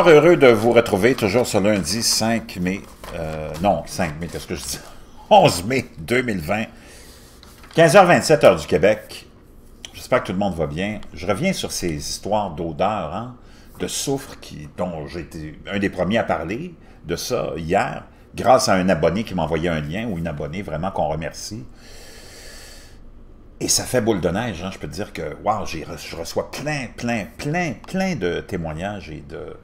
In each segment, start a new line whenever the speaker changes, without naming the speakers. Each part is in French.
heureux de vous retrouver toujours ce lundi 5 mai, euh, non, 5 mai, qu'est-ce que je dis? 11 mai 2020, 15h27 heure du Québec. J'espère que tout le monde va bien. Je reviens sur ces histoires d'odeur, hein, de soufre qui, dont j'ai été un des premiers à parler de ça hier, grâce à un abonné qui m'a envoyé un lien, ou une abonnée vraiment qu'on remercie. Et ça fait boule de neige, hein. je peux te dire que wow, je reçois plein, plein, plein, plein de témoignages et de,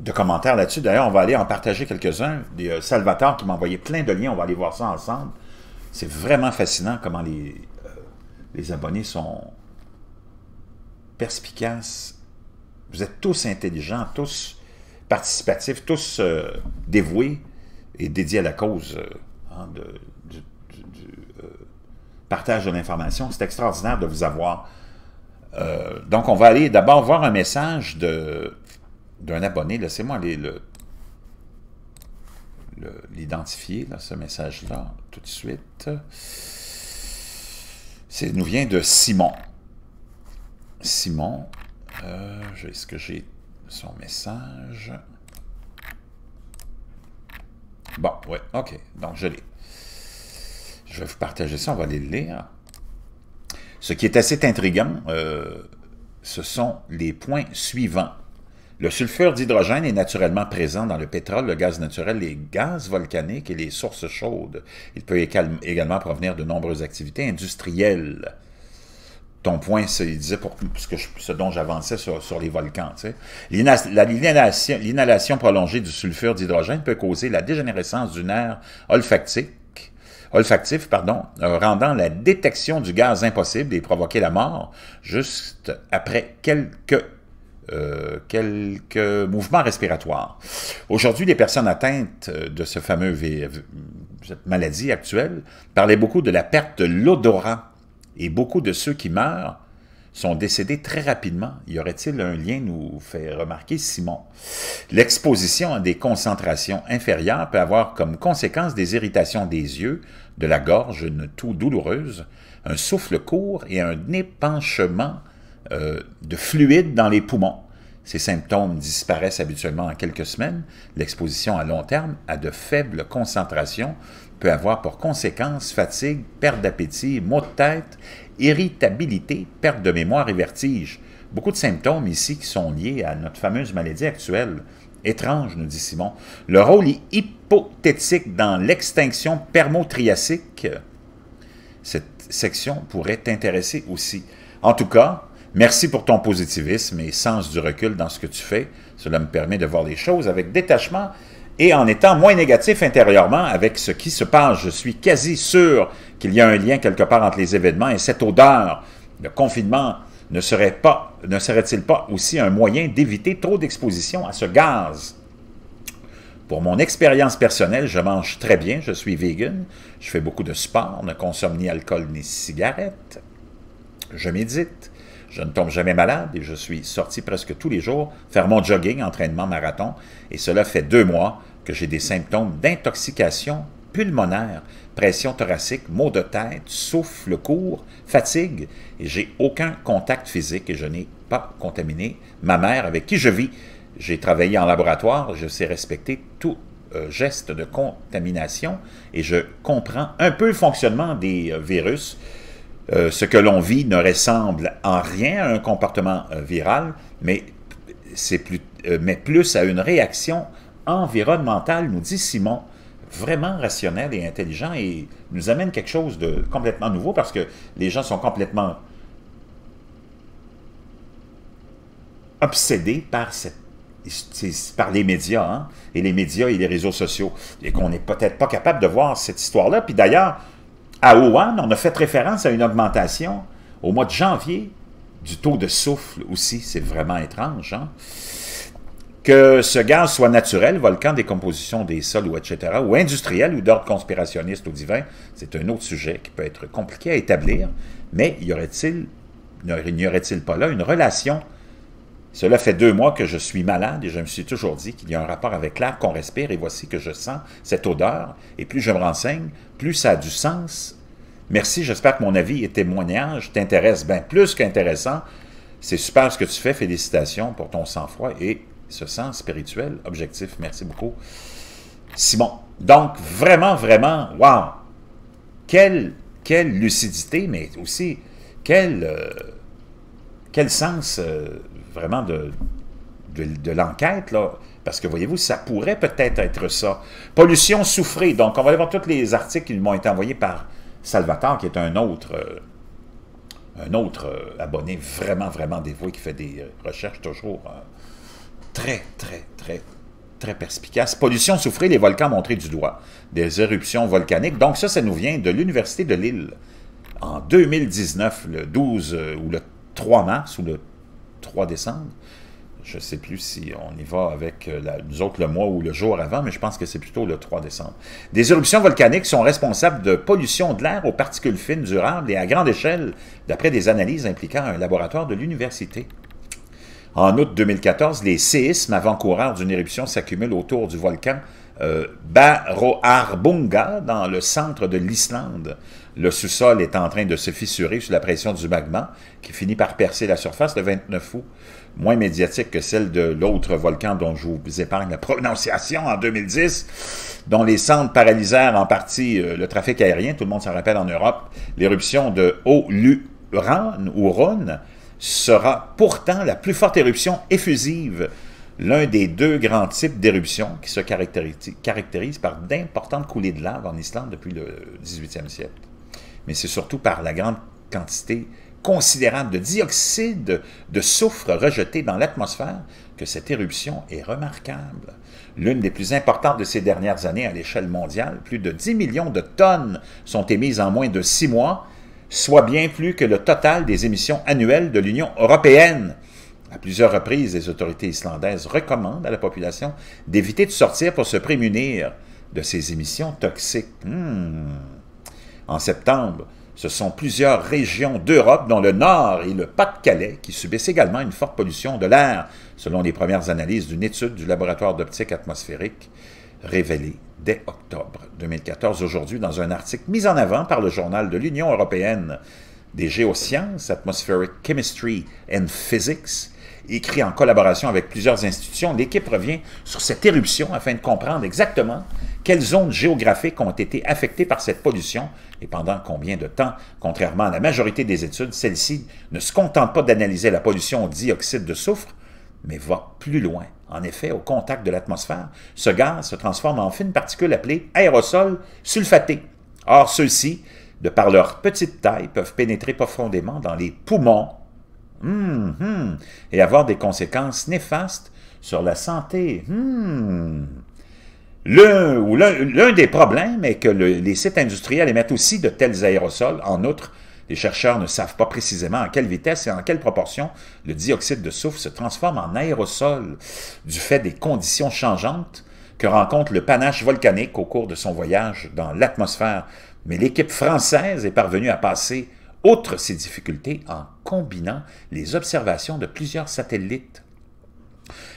de commentaires là-dessus. D'ailleurs, on va aller en partager quelques-uns. Des, euh, Salvatore qui m'a envoyé plein de liens, on va aller voir ça ensemble. C'est vraiment fascinant comment les, euh, les abonnés sont perspicaces. Vous êtes tous intelligents, tous participatifs, tous euh, dévoués et dédiés à la cause hein, de, du partage de l'information. C'est extraordinaire de vous avoir. donc, on va aller d'abord voir un message de d'un abonné. Laissez-moi aller l'identifier, ce message-là, tout de suite. C'est nous vient de Simon. Simon, euh, est-ce que j'ai son message? Bon, ouais, OK. Donc, je l'ai. Je vais vous partager ça, on va aller le lire. Ce qui est assez intriguant, euh, ce sont les points suivants. Le sulfure d'hydrogène est naturellement présent dans le pétrole, le gaz naturel, les gaz volcaniques et les sources chaudes. Il peut également provenir de nombreuses activités industrielles. Ton point, c'est, il disait, pour, ce dont j'avançais sur, les volcans, l'inhalation prolongée du sulfure d'hydrogène peut causer la dégénérescence du nerf olfactique, olfactif, pardon, euh, rendant la détection du gaz impossible et provoquer la mort juste après quelques euh, quelques mouvements respiratoires. Aujourd'hui, les personnes atteintes euh, de ce fameux euh, cette maladie actuelle parlaient beaucoup de la perte de l'odorat et beaucoup de ceux qui meurent sont décédés très rapidement. Y aurait-il un lien, nous fait remarquer Simon. L'exposition à des concentrations inférieures peut avoir comme conséquence des irritations des yeux, de la gorge, une toux douloureuse, un souffle court et un épanchement euh, de fluide dans les poumons. Ces symptômes disparaissent habituellement en quelques semaines. L'exposition à long terme à de faibles concentrations peut avoir pour conséquence fatigue, perte d'appétit, maux de tête, irritabilité, perte de mémoire et vertige. Beaucoup de symptômes ici qui sont liés à notre fameuse maladie actuelle. Étrange, nous dit Simon. Le rôle est hypothétique dans l'extinction permotriacique. Cette section pourrait t'intéresser aussi. En tout cas, Merci pour ton positivisme et sens du recul dans ce que tu fais. Cela me permet de voir les choses avec détachement et en étant moins négatif intérieurement avec ce qui se passe. Je suis quasi sûr qu'il y a un lien quelque part entre les événements et cette odeur Le confinement ne serait pas, ne serait-il pas aussi un moyen d'éviter trop d'exposition à ce gaz? Pour mon expérience personnelle, je mange très bien, je suis vegan, je fais beaucoup de sport, ne consomme ni alcool ni cigarette, je médite, je ne tombe jamais malade et je suis sorti presque tous les jours faire mon jogging, entraînement marathon. Et cela fait deux mois que j'ai des symptômes d'intoxication pulmonaire, pression thoracique, maux de tête, souffle court, fatigue. Et j'ai aucun contact physique et je n'ai pas contaminé ma mère avec qui je vis. J'ai travaillé en laboratoire, je sais respecter tout euh, geste de contamination et je comprends un peu le fonctionnement des euh, virus. Euh, ce que l'on vit ne ressemble en rien à un comportement euh, viral, mais, plus, euh, plus à une réaction environnementale, nous dit Simon, vraiment rationnel et intelligent et nous amène quelque chose de complètement nouveau parce que les gens sont complètement obsédés par les médias, hein, et les médias et les réseaux sociaux, et qu'on n'est peut-être pas capable de voir cette histoire-là. Puis d'ailleurs, à on a fait référence à une augmentation au mois de janvier du taux de souffle aussi. C'est vraiment étrange. Hein? Que ce gaz soit naturel, volcan, décomposition des sols ou etc., ou industriel ou d'ordre conspirationniste ou divin, c'est un autre sujet qui peut être compliqué à établir, mais y aurait-il n'y aurait-il pas là une relation cela fait deux mois que je suis malade et je me suis toujours dit qu'il y a un rapport avec l'air qu'on respire et voici que je sens cette odeur et plus je me renseigne, plus ça a du sens. Merci, j'espère que mon avis et témoignage t'intéressent bien plus qu'intéressant. C'est super ce que tu fais, félicitations pour ton sang-froid et ce sens spirituel objectif. Merci beaucoup. Simon, donc vraiment, vraiment, wow! Quelle, quelle lucidité, mais aussi quelle... Euh, quel sens euh, vraiment de, de, l'enquête, là? Parce que voyez-vous, ça pourrait peut-être être ça. Pollution souffrée. Donc, on va aller voir tous les articles qui m'ont été envoyés par Salvatore, qui est un autre, euh, un autre euh, abonné vraiment, vraiment dévoué, qui fait des recherches toujours très, très, très, très perspicace. Pollution souffrée, les volcans montrés du doigt. Des éruptions volcaniques. Donc ça, ça nous vient de l'Université de Lille. En 2019, le 12 ou le 3 mars ou le 3 décembre. Je ne sais plus si on y va avec euh, la, nous autres le mois ou le jour avant, mais je pense que c'est plutôt le 3 décembre. Des éruptions volcaniques sont responsables de pollution de l'air aux particules fines durables et à grande échelle, d'après des analyses impliquant un laboratoire de l'université. En août 2014, les séismes avant-coureurs d'une éruption s'accumulent autour du volcan euh, Baroarbunga, dans le centre de l'Islande le sous-sol est en train de se fissurer sous la pression du magma, qui finit par percer la surface le 29 août, moins médiatique que celle de l'autre volcan dont je vous épargne la prononciation en 2010, dont les cendres paralysèrent en partie euh, le trafic aérien, tout le monde s'en rappelle en Europe, l'éruption de Oluran ou Rhône sera pourtant la plus forte éruption effusive l'un des deux grands types d'éruptions qui se caractérise, caractérise par d'importantes coulées de lave en Islande depuis le 18e siècle mais c'est surtout par la grande quantité considérable de dioxyde de soufre rejeté dans l'atmosphère que cette éruption est remarquable. L'une des plus importantes de ces dernières années à l'échelle mondiale, plus de 10 millions de tonnes sont émises en moins de six mois, soit bien plus que le total des émissions annuelles de l'Union européenne. À plusieurs reprises, les autorités islandaises recommandent à la population d'éviter de sortir pour se prémunir de ces émissions toxiques. Hmm en septembre, ce sont plusieurs régions d'Europe, dont le Nord et le Pas-de-Calais, qui subissent également une forte pollution de l'air, selon les premières analyses d'une étude du laboratoire d'optique atmosphérique révélée dès octobre 2014. Aujourd'hui, dans un article mis en avant par le journal de l'Union européenne des géosciences, Atmospheric Chemistry and Physics, écrit en collaboration avec plusieurs institutions, l'équipe revient sur cette éruption afin de comprendre exactement quelles zones géographiques ont été affectées par cette pollution et pendant combien de temps. Contrairement à la majorité des études, celle-ci ne se contente pas d'analyser la pollution au dioxyde de soufre, mais va plus loin. En effet, au contact de l'atmosphère, ce gaz se transforme en fines particules appelées aérosols sulfatés. Or, ceux-ci, de par leur petite taille, peuvent pénétrer profondément dans les poumons hmm, hmm, et avoir des conséquences néfastes sur la santé. Hmm. L'un des problèmes est que les sites industriels émettent aussi de tels aérosols. En outre, les chercheurs ne savent pas précisément à quelle vitesse et en quelle proportion le dioxyde de soufre se transforme en aérosol du fait des conditions changeantes que rencontre le panache volcanique au cours de son voyage dans l'atmosphère. Mais l'équipe française est parvenue à passer outre ces difficultés en combinant les observations de plusieurs satellites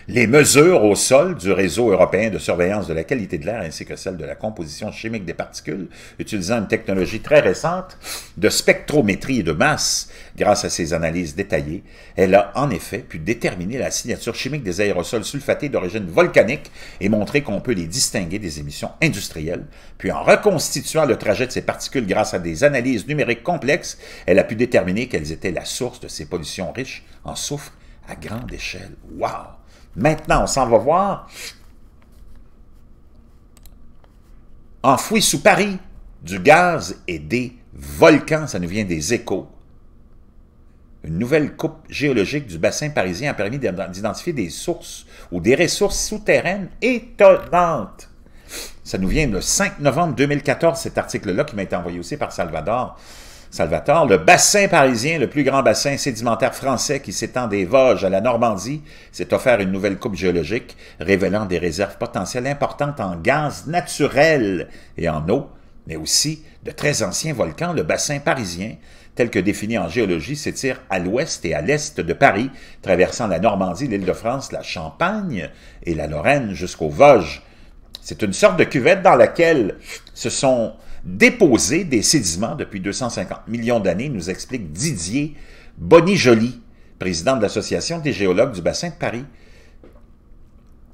les mesures au sol du réseau européen de surveillance de la qualité de l'air ainsi que celle de la composition chimique des particules, utilisant une technologie très récente de spectrométrie et de masse. Grâce à ces analyses détaillées, elle a en effet pu déterminer la signature chimique des aérosols sulfatés d'origine volcanique et montrer qu'on peut les distinguer des émissions industrielles. Puis en reconstituant le trajet de ces particules grâce à des analyses numériques complexes, elle a pu déterminer quelles étaient la source de ces pollutions riches en soufre à grande échelle. Wow! Maintenant, on s'en va voir enfoui sous Paris, du gaz et des volcans, ça nous vient des échos. Une nouvelle coupe géologique du bassin parisien a permis d'identifier des sources ou des ressources souterraines étonnantes. Ça nous vient le 5 novembre 2014, cet article-là qui m'a été envoyé aussi par Salvador. Salvatore, le bassin parisien, le plus grand bassin sédimentaire français qui s'étend des Vosges à la Normandie, s'est offert une nouvelle coupe géologique, révélant des réserves potentielles importantes en gaz naturel et en eau, mais aussi de très anciens volcans. Le bassin parisien, tel que défini en géologie, s'étire à l'ouest et à l'est de Paris, traversant la Normandie, l'Île-de-France, la Champagne et la Lorraine jusqu'aux Vosges. C'est une sorte de cuvette dans laquelle se sont Déposer des sédiments depuis 250 millions d'années, nous explique Didier Bonny-Joly, président de l'Association des géologues du bassin de Paris,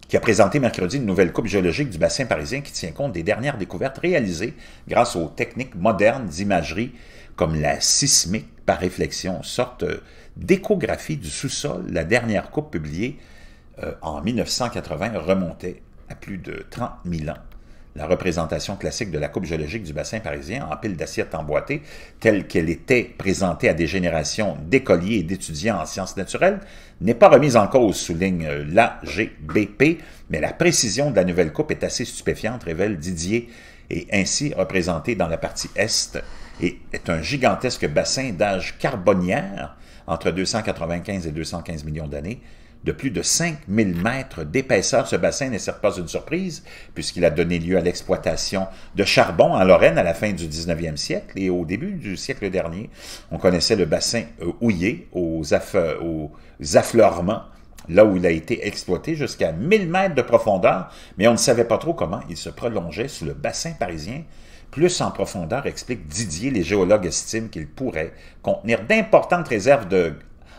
qui a présenté mercredi une nouvelle coupe géologique du bassin parisien qui tient compte des dernières découvertes réalisées grâce aux techniques modernes d'imagerie comme la sismique par réflexion, sorte d'échographie du sous-sol. La dernière coupe publiée euh, en 1980 remontait à plus de 30 000 ans la représentation classique de la coupe géologique du bassin parisien en pile d'assiettes emboîtées, telle qu'elle était présentée à des générations d'écoliers et d'étudiants en sciences naturelles, n'est pas remise en cause, souligne l'AGBP, mais la précision de la nouvelle coupe est assez stupéfiante, révèle Didier, et ainsi représentée dans la partie est, et est un gigantesque bassin d'âge carbonière entre 295 et 215 millions d'années, de plus de 5000 mètres d'épaisseur. Ce bassin n'est certes pas une surprise, puisqu'il a donné lieu à l'exploitation de charbon en Lorraine à la fin du 19e siècle et au début du siècle dernier. On connaissait le bassin euh, houillé aux, affleurements là où il a été exploité jusqu'à 1000 mètres de profondeur, mais on ne savait pas trop comment il se prolongeait sous le bassin parisien. Plus en profondeur, explique Didier, les géologues estiment qu'il pourrait contenir d'importantes réserves de,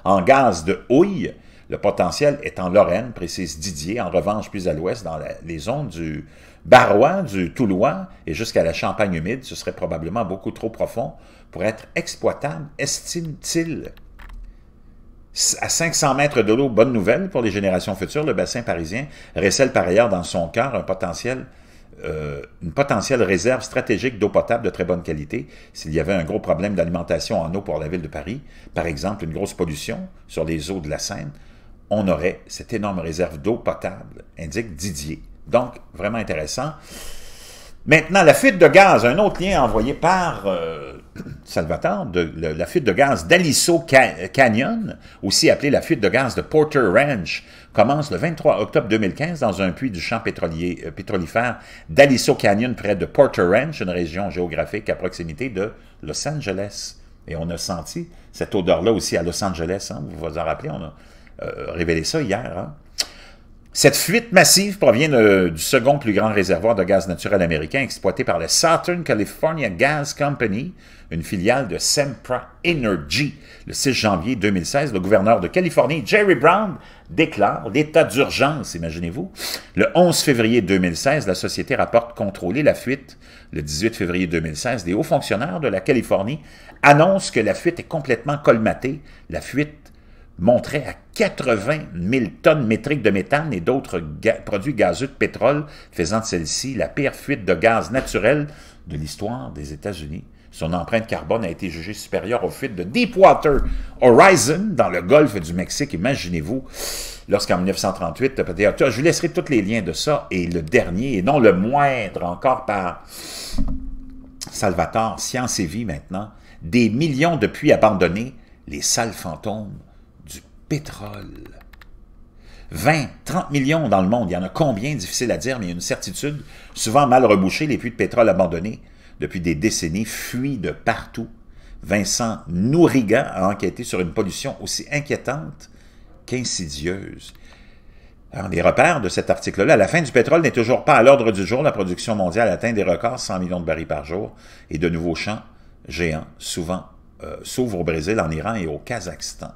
en gaz de houille, le potentiel est en Lorraine, précise Didier, en revanche plus à l'ouest, dans les zones du Barrois, du Toulois et jusqu'à la Champagne humide, ce serait probablement beaucoup trop profond pour être exploitable, estime-t-il. À 500 mètres de l'eau, bonne nouvelle pour les générations futures, le bassin parisien récèle par ailleurs dans son cœur un potentiel euh, une potentielle réserve stratégique d'eau potable de très bonne qualité s'il y avait un gros problème d'alimentation en eau pour la ville de Paris, par exemple une grosse pollution sur les eaux de la Seine, on aurait cette énorme réserve d'eau potable, indique Didier. Donc, vraiment intéressant. Maintenant, la fuite de gaz, un autre lien envoyé par euh, Salvatore, de, la fuite de gaz d'Aliso Canyon, aussi appelée la fuite de gaz de Porter Ranch, commence le 23 octobre 2015 dans un puits du champ pétrolier, euh, pétrolifère d'Aliso Canyon près de Porter Ranch, une région géographique à proximité de Los Angeles. Et on a senti cette odeur-là aussi à Los Angeles, hein, vous vous en rappelez, on a euh, révéler ça hier. Hein. Cette fuite massive provient du second plus grand réservoir de gaz naturel américain exploité par la Southern California Gas Company, une filiale de Sempra Energy. Le 6 janvier 2016, le gouverneur de Californie, Jerry Brown, déclare l'état d'urgence, imaginez-vous. Le 11 février 2016, la société rapporte contrôler la fuite. Le 18 février 2016, des hauts fonctionnaires de la Californie annoncent que la fuite est complètement colmatée. La fuite montrait à 80 000 tonnes métriques de méthane et d'autres produits gazeux de pétrole, faisant de celle-ci la pire fuite de gaz naturel de l'histoire des États-Unis. Son empreinte carbone a été jugée supérieure aux fuites de Deepwater Horizon dans le golfe du Mexique. Imaginez-vous, lorsqu'en 1938, je vous laisserai tous les liens de ça, et le dernier, et non le moindre, encore par Salvatore, Science et Vie maintenant, des millions de puits abandonnés, les sales fantômes pétrole. 20, 30 millions dans le monde, il y en a combien, difficile à dire, mais il y a une certitude, souvent mal rebouchée, les puits de pétrole abandonnés depuis des décennies fuient de partout. Vincent Nouriga a enquêté sur une pollution aussi inquiétante qu'insidieuse. Les repères de cet article-là, la fin du pétrole n'est toujours pas à l'ordre du jour. La production mondiale atteint des records, 100 millions de barils par jour, et de nouveaux champs géants, souvent, euh, s'ouvrent au Brésil, en Iran et au Kazakhstan.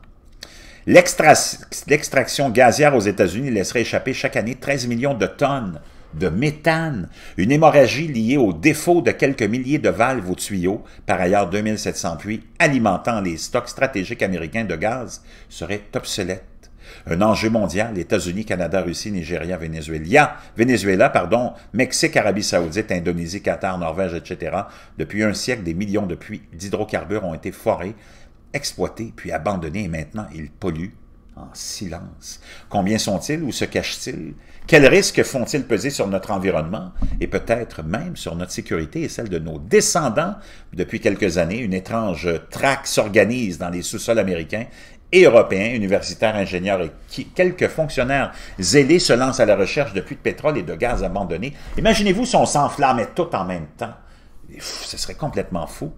L'extraction gazière aux États-Unis laisserait échapper chaque année 13 millions de tonnes de méthane, une hémorragie liée au défaut de quelques milliers de valves aux tuyaux, par ailleurs 2700 puits alimentant les stocks stratégiques américains de gaz, serait obsolète. Un enjeu mondial, États-Unis, Canada, Russie, Nigeria, Venezuela, Venezuela, pardon, Mexique, Arabie Saoudite, Indonésie, Qatar, Norvège, etc. Depuis un siècle, des millions de puits d'hydrocarbures ont été forés Exploités puis abandonné et maintenant ils polluent en silence. Combien sont-ils? ou se cachent-ils? Quels risques font-ils peser sur notre environnement et peut-être même sur notre sécurité et celle de nos descendants? Depuis quelques années, une étrange traque s'organise dans les sous-sols américains et européens, universitaires, ingénieurs et quelques fonctionnaires zélés se lancent à la recherche de puits de pétrole et de gaz abandonnés. Imaginez-vous si on s'enflammait tout en même temps. ce serait complètement fou.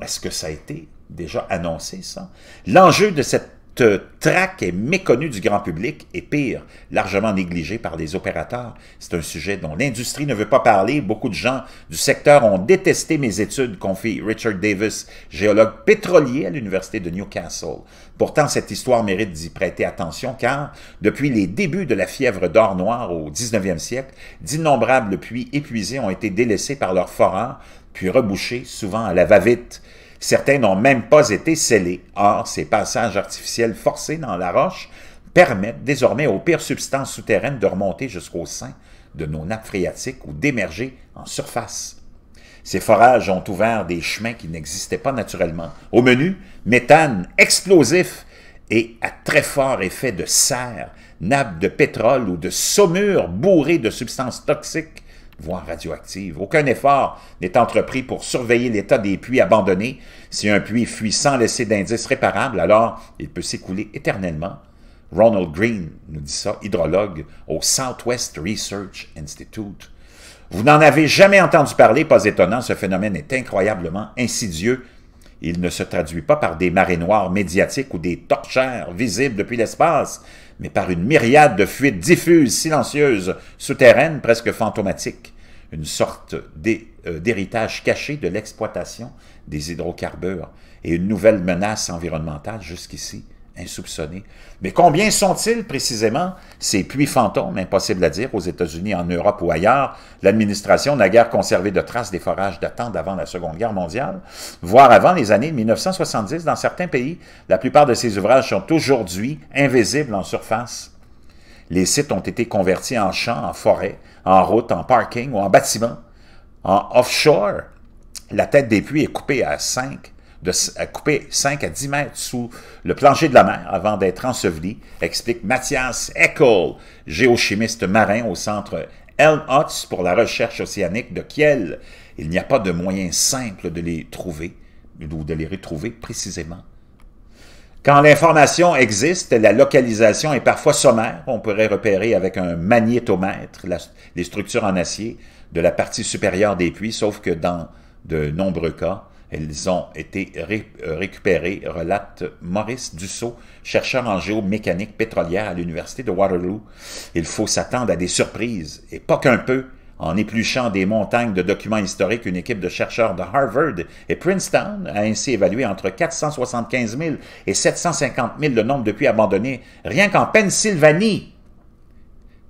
Est-ce que ça a été déjà annoncé, ça? L'enjeu de cette euh, traque est méconnu du grand public et pire, largement négligé par les opérateurs. C'est un sujet dont l'industrie ne veut pas parler. Beaucoup de gens du secteur ont détesté mes études, confie Richard Davis, géologue pétrolier à l'Université de Newcastle. Pourtant, cette histoire mérite d'y prêter attention car, depuis les débuts de la fièvre d'or noir au 19e siècle, d'innombrables puits épuisés ont été délaissés par leurs foreurs puis rebouchés, souvent à la va-vite. Certains n'ont même pas été scellés. Or, ces passages artificiels forcés dans la roche permettent désormais aux pires substances souterraines de remonter jusqu'au sein de nos nappes phréatiques ou d'émerger en surface. Ces forages ont ouvert des chemins qui n'existaient pas naturellement. Au menu, méthane explosif et à très fort effet de serre, nappes de pétrole ou de saumure bourrées de substances toxiques voire radioactive. Aucun effort n'est entrepris pour surveiller l'état des puits abandonnés. Si un puits fuit sans laisser d'indices réparables, alors il peut s'écouler éternellement. Ronald Green nous dit ça, hydrologue au Southwest Research Institute. Vous n'en avez jamais entendu parler, pas étonnant, ce phénomène est incroyablement insidieux il ne se traduit pas par des marées noires médiatiques ou des torchères visibles depuis l'espace, mais par une myriade de fuites diffuses, silencieuses, souterraines, presque fantomatiques, une sorte euh, d'héritage caché de l'exploitation des hydrocarbures et une nouvelle menace environnementale jusqu'ici insoupçonnés. Mais combien sont-ils précisément, ces puits fantômes, impossible à dire, aux États-Unis, en Europe ou ailleurs? L'administration n'a guère conservé de traces des forages datant d'avant la Seconde Guerre mondiale, voire avant les années 1970 dans certains pays. La plupart de ces ouvrages sont aujourd'hui invisibles en surface. Les sites ont été convertis en champs, en forêts, en routes, en parkings ou en bâtiments. En offshore, la tête des puits est coupée à cinq de couper 5 à 10 mètres sous le plancher de la mer avant d'être enseveli, explique Mathias Eckel, géochimiste marin au centre Helmholtz pour la recherche océanique de Kiel. Il n'y a pas de moyen simple de les trouver ou de les retrouver précisément. Quand l'information existe, la localisation est parfois sommaire. On pourrait repérer avec un magnétomètre les structures en acier de la partie supérieure des puits, sauf que dans de nombreux cas, elles ont été euh, récupérées, relate Maurice Dussault, chercheur en géomécanique pétrolière à l'Université de Waterloo. Il faut s'attendre à des surprises, et pas qu'un peu. En épluchant des montagnes de documents historiques, une équipe de chercheurs de Harvard et Princeton a ainsi évalué entre 475 000 et 750 000 le nombre de puits abandonnés, rien qu'en Pennsylvanie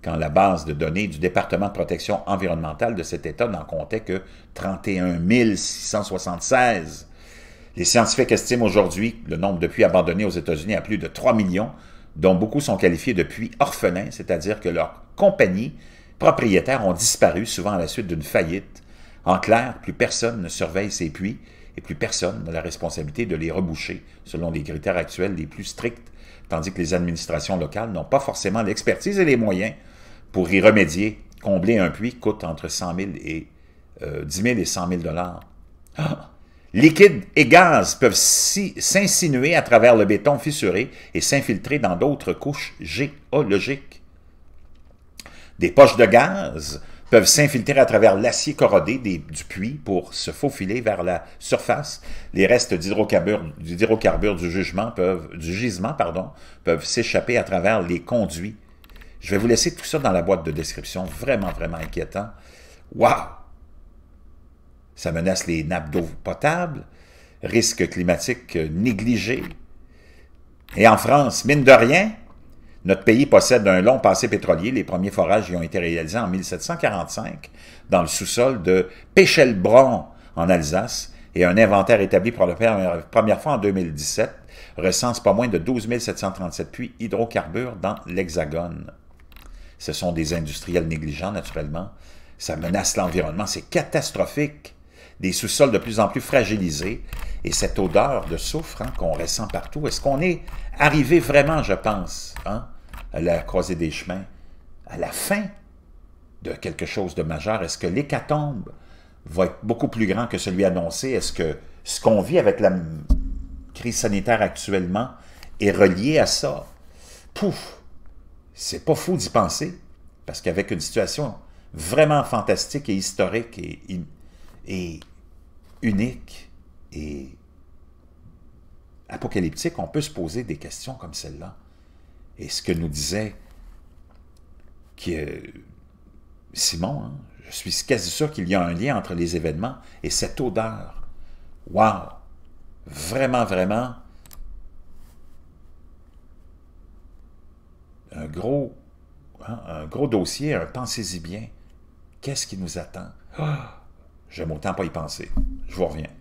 quand la base de données du département de protection environnementale de cet État n'en comptait que 31 676. Les scientifiques estiment aujourd'hui le nombre de puits abandonnés aux États-Unis à plus de 3 millions, dont beaucoup sont qualifiés de puits orphelins, c'est-à-dire que leurs compagnies propriétaires ont disparu, souvent à la suite d'une faillite. En clair, plus personne ne surveille ces puits et plus personne n'a la responsabilité de les reboucher, selon les critères actuels les plus stricts, tandis que les administrations locales n'ont pas forcément l'expertise et les moyens pour y remédier, combler un puits coûte entre et, 10 euh, 000 et 100 000 dollars. Ah! Liquide et gaz peuvent s'insinuer à travers le béton fissuré et s'infiltrer dans d'autres couches géologiques. Des poches de gaz peuvent s'infiltrer à travers l'acier corrodé du puits pour se faufiler vers la surface. Les restes d'hydrocarbures du peuvent, du gisement pardon, peuvent s'échapper à travers les conduits je vais vous laisser tout ça dans la boîte de description. Vraiment, vraiment inquiétant. Waouh! Ça menace les nappes d'eau potable, risque climatique négligé. Et en France, mine de rien, notre pays possède un long passé pétrolier. Les premiers forages y ont été réalisés en 1745 dans le sous-sol de Péchelbron en Alsace et un inventaire établi pour la première fois en 2017 recense pas moins de 12 737 puits hydrocarbures dans l'Hexagone. Ce sont des industriels négligents, naturellement. Ça menace l'environnement. C'est catastrophique. Des sous-sols de plus en plus fragilisés. Et cette odeur de soufre hein, qu'on ressent partout, est-ce qu'on est arrivé vraiment, je pense, hein, à la croisée des chemins, à la fin de quelque chose de majeur? Est-ce que l'hécatombe va être beaucoup plus grand que celui annoncé? Est-ce que ce qu'on vit avec la crise sanitaire actuellement est relié à ça? Pouf! C'est pas fou d'y penser, parce qu'avec une situation vraiment fantastique et historique et, unique et apocalyptique, on peut se poser des questions comme celle-là. Et ce que nous disait que euh, Simon, hein, je suis quasi sûr qu'il y a un lien entre les événements et cette odeur. Wow! Vraiment, vraiment un gros, hein, un gros dossier, un pensez-y bien. Qu'est-ce qui nous attend? Ah! J'aime autant pas y penser. Je vous reviens.